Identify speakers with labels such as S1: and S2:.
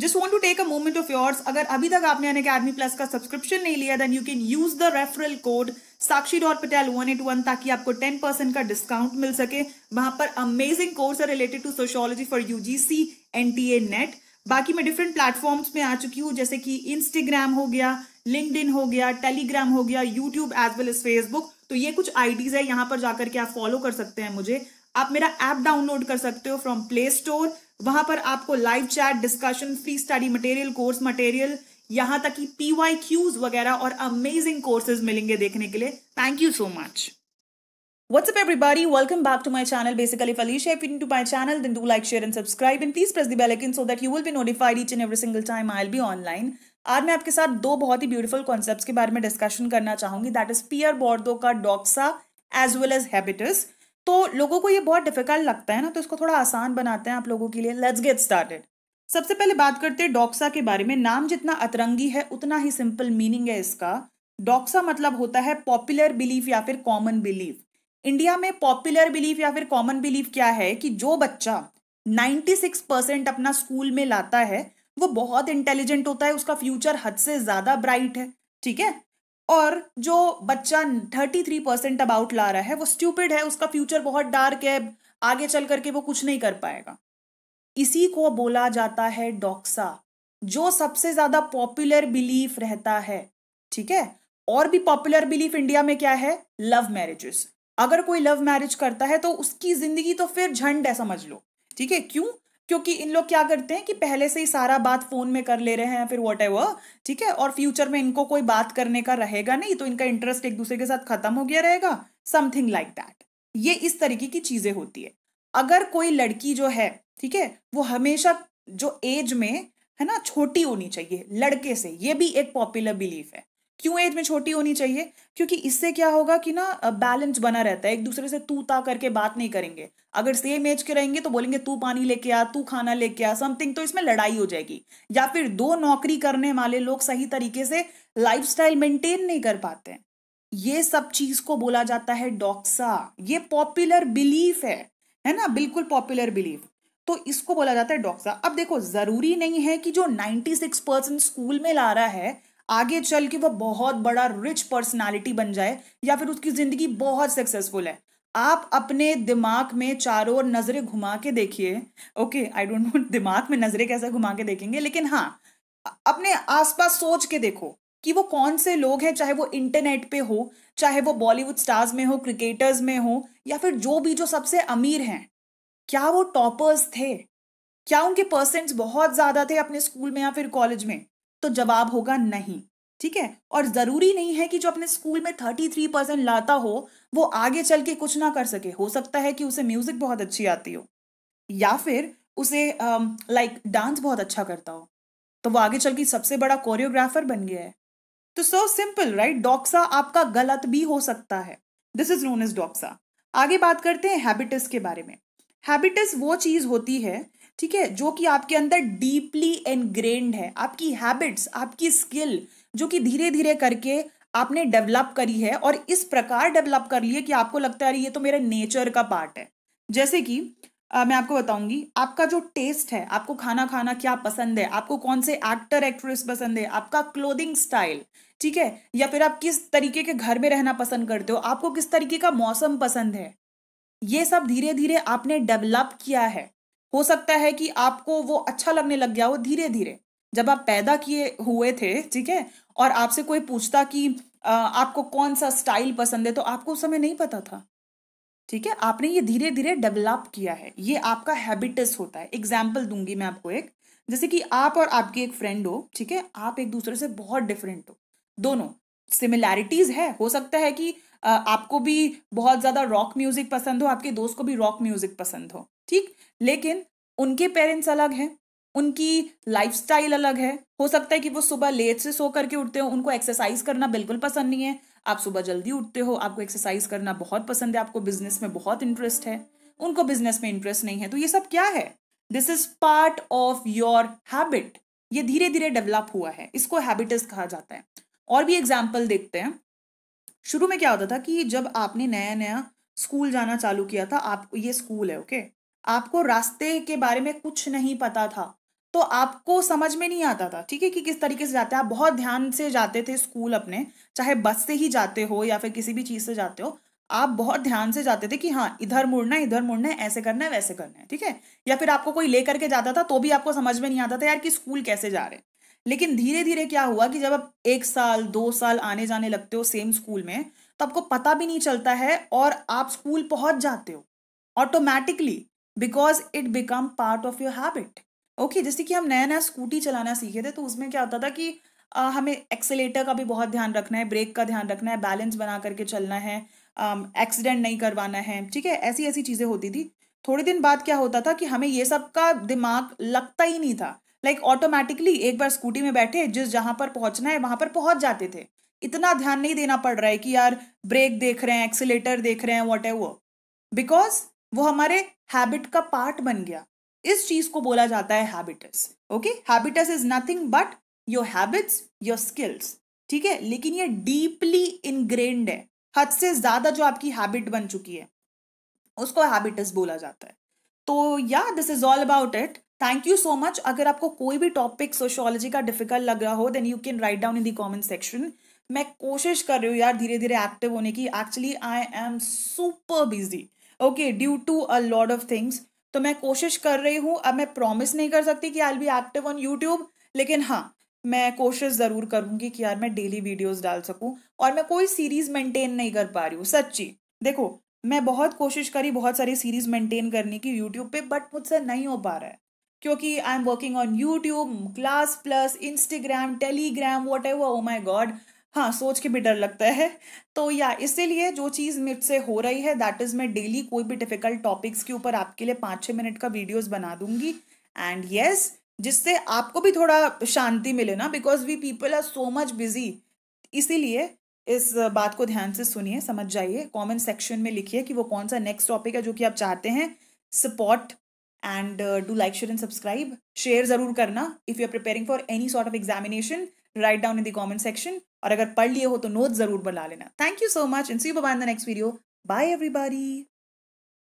S1: Just want to take a moment of yours अगर अभी तक आपने यानी कि आदमी प्लस का सब्सक्रिप्शन नहीं लिया then you can use the referral code Sakshi dot Patel one eight one ताकि आपको टेन परसेंट का डिस्काउंट मिल सके वहां पर अमेजिंग कोर्स है related to sociology for UGC N T A NET बाकी मैं डिफरेंट प्लेटफॉर्म्स में आ चुकी हूँ जैसे कि इंस्टाग्राम हो गया लिंकड हो गया टेलीग्राम हो गया YouTube as well as Facebook तो ये कुछ आईडीज है यहाँ पर जाकर के आप फॉलो कर सकते हैं मुझे आप मेरा ऐप डाउनलोड कर सकते हो फ्रॉम प्ले स्टोर वहां पर आपको live chat discussion free study material course material यहां तक कि पीवाई क्यूज वगैरह और अमेजिंग कोर्सेज मिलेंगे देखने के लिए thank you so much What's up everybody? Welcome back to my channel. Basically, Felicia. if you're new to my channel, then do like, share and subscribe and please press the bell icon so that you will be notified each and every single time I'll be online. आज मैं आपके साथ दो बहुत ही beautiful concepts के बारे में discussion करना चाहूंगी दैट इज पियर बोर्डो का doxa as well as habitus तो लोगों को ये बहुत डिफिकल्ट लगता है ना तो इसको थोड़ा आसान बनाते हैं आप लोगों के लिए लेट्स गेट स्टार्टेड सबसे पहले बात करते हैं डॉक्सा के बारे में नाम जितना अतरंगी है उतना ही सिंपल मीनिंग है इसका डॉक्सा मतलब होता है पॉपुलर बिलीफ या फिर कॉमन बिलीफ इंडिया में पॉपुलर बिलीफ या फिर कॉमन बिलीफ क्या है कि जो बच्चा 96 परसेंट अपना स्कूल में लाता है वो बहुत इंटेलिजेंट होता है उसका फ्यूचर हद से ज्यादा ब्राइट है ठीक है और जो बच्चा थर्टी थ्री परसेंट अबाउट ला रहा है वो स्ट्यूपिड है उसका फ्यूचर बहुत डार्क है आगे चल करके वो कुछ नहीं कर पाएगा इसी को बोला जाता है डॉक्सा जो सबसे ज्यादा पॉपुलर बिलीफ रहता है ठीक है और भी पॉपुलर बिलीफ इंडिया में क्या है लव मैरिजेस अगर कोई लव मैरिज करता है तो उसकी जिंदगी तो फिर झंड है समझ लो ठीक है क्यों क्योंकि इन लोग क्या करते हैं कि पहले से ही सारा बात फोन में कर ले रहे हैं फिर वॉट एवर ठीक है और फ्यूचर में इनको कोई बात करने का रहेगा नहीं तो इनका इंटरेस्ट एक दूसरे के साथ खत्म हो गया रहेगा समथिंग लाइक दैट ये इस तरीके की चीजें होती है अगर कोई लड़की जो है ठीक है वो हमेशा जो एज में है ना छोटी होनी चाहिए लड़के से ये भी एक पॉपुलर बिलीफ है क्यों एज में छोटी होनी चाहिए क्योंकि इससे क्या होगा कि ना बैलेंस बना रहता है एक दूसरे से तू ता करके बात नहीं करेंगे अगर सेम एज के रहेंगे तो बोलेंगे तू पानी लेके आ तू खाना लेके आ समथिंग तो इसमें लड़ाई हो जाएगी या फिर दो नौकरी करने वाले लोग सही तरीके से लाइफ मेंटेन नहीं कर पाते ये सब चीज को बोला जाता है डॉक्सा ये पॉपुलर बिलीफ है है ना बिल्कुल पॉपुलर बिलीफ तो इसको बोला जाता है डॉक्सा अब देखो जरूरी नहीं है कि जो 96 परसेंट स्कूल में ला रहा है आगे चल के वो बहुत बड़ा रिच पर्सनालिटी बन जाए या फिर उसकी जिंदगी बहुत सक्सेसफुल है आप अपने दिमाग में चारों ओर नजरें घुमा के देखिए ओके आई डोंट नो दिमाग में नजरें कैसे घुमा के देखेंगे लेकिन हाँ अपने आसपास सोच के देखो कि वो कौन से लोग हैं चाहे वो इंटरनेट पे हो चाहे वो बॉलीवुड स्टार्स में हो क्रिकेटर्स में हो या फिर जो भी जो सबसे अमीर हैं क्या वो टॉपर्स थे क्या उनके परसेंट्स बहुत ज़्यादा थे अपने स्कूल में या फिर कॉलेज में तो जवाब होगा नहीं ठीक है और जरूरी नहीं है कि जो अपने स्कूल में थर्टी थ्री परसेंट लाता हो वो आगे चल के कुछ ना कर सके हो सकता है कि उसे म्यूजिक बहुत अच्छी आती हो या फिर उसे लाइक डांस बहुत अच्छा करता हो तो वो आगे चल के सबसे बड़ा कोरियोग्राफर बन गया है तो सो सिंपल राइट डॉक्सा आपका गलत भी हो सकता है this is known as doxa आगे बात करते हैं हैबिटस के बारे में हैबिटस वो चीज होती है ठीक है जो कि आपके अंदर डीपली एनग्रेन्ड है आपकी हैबिट्स आपकी स्किल जो कि धीरे धीरे करके आपने डेवलप करी है और इस प्रकार डेवलप कर लिए कि आपको लगता है ये तो मेरे नेचर का पार्ट है जैसे कि आ, मैं आपको बताऊंगी आपका जो टेस्ट है आपको खाना खाना क्या पसंद है आपको कौन से एक्टर एक्ट्रेस पसंद है आपका क्लोदिंग स्टाइल ठीक है या फिर आप किस तरीके के घर में रहना पसंद करते हो आपको किस तरीके का मौसम पसंद है ये सब धीरे धीरे आपने डेवलप किया है हो सकता है कि आपको वो अच्छा लगने लग गया हो धीरे धीरे जब आप पैदा किए हुए थे ठीक है और आपसे कोई पूछता कि आपको कौन सा स्टाइल पसंद है तो आपको उस समय नहीं पता था ठीक है आपने ये धीरे धीरे डेवलप किया है ये आपका हैबिटस होता है एग्जाम्पल दूंगी मैं आपको एक जैसे कि आप और आपकी एक फ्रेंड हो ठीक है आप एक दूसरे से बहुत डिफरेंट हो दोनों सिमिलैरिटीज है हो सकता है कि आपको भी बहुत ज़्यादा रॉक म्यूज़िक पसंद हो आपके दोस्त को भी रॉक म्यूज़िक पसंद हो ठीक लेकिन उनके पेरेंट्स अलग हैं उनकी लाइफस्टाइल अलग है हो सकता है कि वो सुबह लेट से सो करके उठते हो उनको एक्सरसाइज करना बिल्कुल पसंद नहीं है आप सुबह जल्दी उठते हो आपको एक्सरसाइज करना बहुत पसंद है आपको बिजनेस में बहुत इंटरेस्ट है उनको बिजनेस में इंटरेस्ट नहीं है तो ये सब क्या है this is part of your habit ये धीरे धीरे डेवलप हुआ है इसको हैबिटस कहा जाता है और भी एग्जाम्पल देखते हैं शुरू में क्या होता था कि जब आपने नया नया स्कूल जाना चालू किया था आप ये स्कूल है ओके आपको रास्ते के बारे में कुछ नहीं पता था तो आपको समझ में नहीं आता था ठीक है कि किस तरीके से जाते हैं आप बहुत ध्यान से जाते थे स्कूल अपने चाहे बस से ही जाते हो या फिर किसी भी चीज़ से जाते हो आप बहुत ध्यान से जाते थे कि हाँ इधर मुड़ना है इधर मुड़ना है ऐसे करना है वैसे करना है ठीक है या फिर आपको कोई ले करके जाता था तो भी आपको समझ में नहीं आता था यार कि स्कूल कैसे जा रहे हैं लेकिन धीरे धीरे क्या हुआ कि जब आप एक साल दो साल आने जाने लगते हो सेम स्कूल में तो आपको पता भी नहीं चलता है और आप स्कूल पहुंच जाते हो automatically because it become part of your habit okay जैसे कि हम नया नया स्कूटी चलाना सीखे थे तो उसमें क्या होता था कि आ, हमें एक्सेलेटर का भी बहुत ध्यान रखना है ब्रेक का ध्यान रखना है बैलेंस बना करके चलना है एक्सीडेंट नहीं करवाना है ठीक है ऐसी ऐसी चीज़ें होती थी थोड़े दिन बाद क्या होता था कि हमें ये सब का दिमाग लगता ही नहीं था लाइक like, ऑटोमेटिकली एक बार स्कूटी में बैठे जिस जहां पर पहुंचना है वहां पर पहुंच जाते थे इतना ध्यान नहीं देना पड़ रहा है कि यार ब्रेक देख रहे हैं एक्सीटर देख रहे हैं वॉट एवर बिकॉज वो हमारे हैबिट का पार्ट बन गया इस चीज को बोला जाता है habitus okay habitus is nothing but your habits your skills ठीक है लेकिन ये डीपली इनग्रेन्ड है हद से ज्यादा जो आपकी हैबिट बन चुकी है उसको हैबिटस बोला जाता है तो या this is all about it thank you so much अगर आपको कोई भी टॉपिक सोशोलॉजी का डिफिकल्ट लग रहा हो then you can write down in the comment section मैं कोशिश कर रही हूँ यार धीरे धीरे एक्टिव होने की actually I am super busy okay due to a lot of things तो मैं कोशिश कर रही हूँ अब मैं प्रॉमिस नहीं कर सकती कि I be active on YouTube लेकिन हाँ मैं कोशिश ज़रूर करूँगी कि यार मैं डेली वीडियोस डाल सकूँ और मैं कोई सीरीज़ मेंटेन नहीं कर पा रही हूँ सच्ची देखो मैं बहुत कोशिश करी बहुत सारी सीरीज़ मेंटेन करने की यूट्यूब पे बट मुझसे नहीं हो पा रहा है क्योंकि I am working on YouTube class plus Instagram Telegram whatever oh my God हाँ सोच के भी डर लगता है तो या इसीलिए जो चीज़ मुझसे हो रही है दैट इज़ मैं डेली कोई भी डिफिकल्ट टॉपिक्स के ऊपर आपके लिए पाँच छः मिनट का वीडियोस बना दूंगी एंड येस yes, जिससे आपको भी थोड़ा शांति मिले ना because we people are so much busy इसीलिए इस बात को ध्यान से सुनिए समझ जाइए कमेंट सेक्शन में लिखिए कि वो कौन सा नेक्स्ट टॉपिक है जो कि आप चाहते हैं support and do like share and subscribe share जरूर करना if you are preparing for any sort of examination write down in the comment section और अगर पढ़ लिए हो तो नोट जरूर बना लेना thank you so much and see in the next video bye everybody